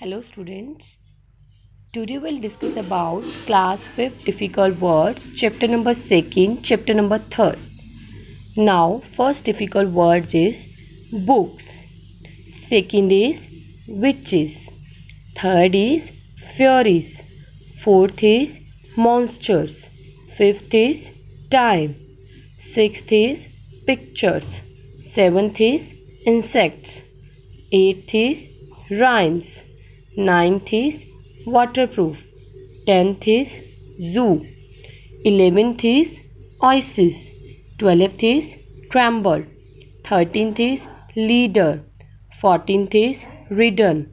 hello students today we'll discuss about class 5 difficult words chapter number 2nd chapter number 3rd now first difficult words is books second is witches third is furies fourth is monsters fifth is time sixth is pictures seventh is insects eighth is rhymes 9th is waterproof 10th is zoo 11th is oasis 12th is tremble 13th is leader 14th is ridden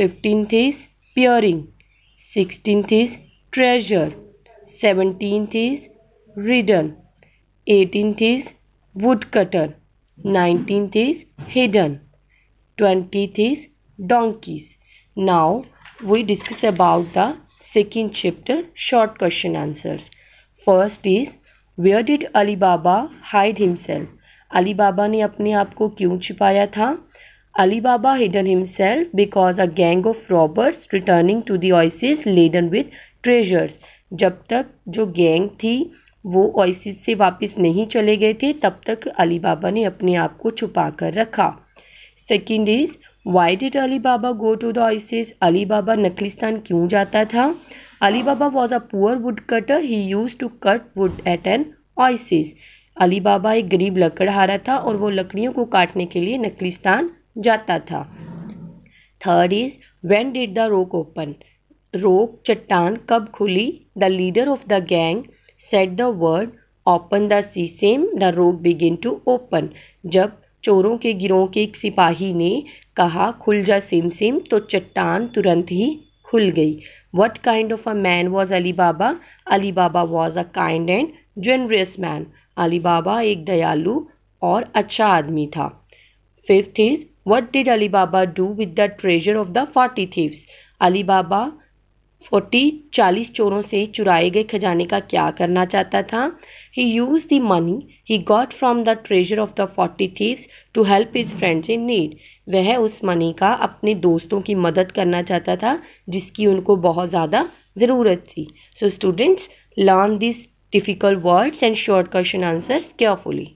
15th is peering 16th is treasure 17th is ridden 18th is woodcutter 19th is hidden 20th is donkeys Now we discuss about the second chapter short question answers. First is where did Alibaba hide himself? alibaba ne apne aap ko kyun chhipaya tha alibaba hidden himself because a gang of robbers returning to the oasis laden with treasures jab tak jo gang thi वो ऑइसिस से वापस नहीं चले गए थे तब तक Alibaba ने अपने आप को छुपा कर रखा second is why did Ali Baba go to the oasis Ali Baba नखलिस्तान क्यों जाता था Ali Baba was a poor woodcutter he use to cut wood at an oasis Ali Baba एक गरीब लकड़हारा था और वो लकड़ियों को काटने के लिए नखलिस्तान जाता था third is when did the rock open rock चट्टान कब खुली the leader of the gang said the word open the sesame the rock begin to open जब चोरों के गिरोह के एक सिपाही ने कहा खुल जा सिम सिम तो चट्टान तुरंत ही खुल गई what kind of a man was Ali Baba Ali Baba was a kind and generous man Ali Baba एक दयालु और अच्छा आदमी था fifth is what did Ali Baba do with the treasure of the forty thieves Ali Baba forty चालीस चोरों से चुराए गए खजाने का क्या करना चाहता था he use the money he got from the treasure of the forty thieves to help his friends in need वह उस मनी का अपने दोस्तों की मदद करना चाहता था जिसकी उनको बहुत ज़्यादा ज़रूरत थी so students learn this difficult words and short question answers carefully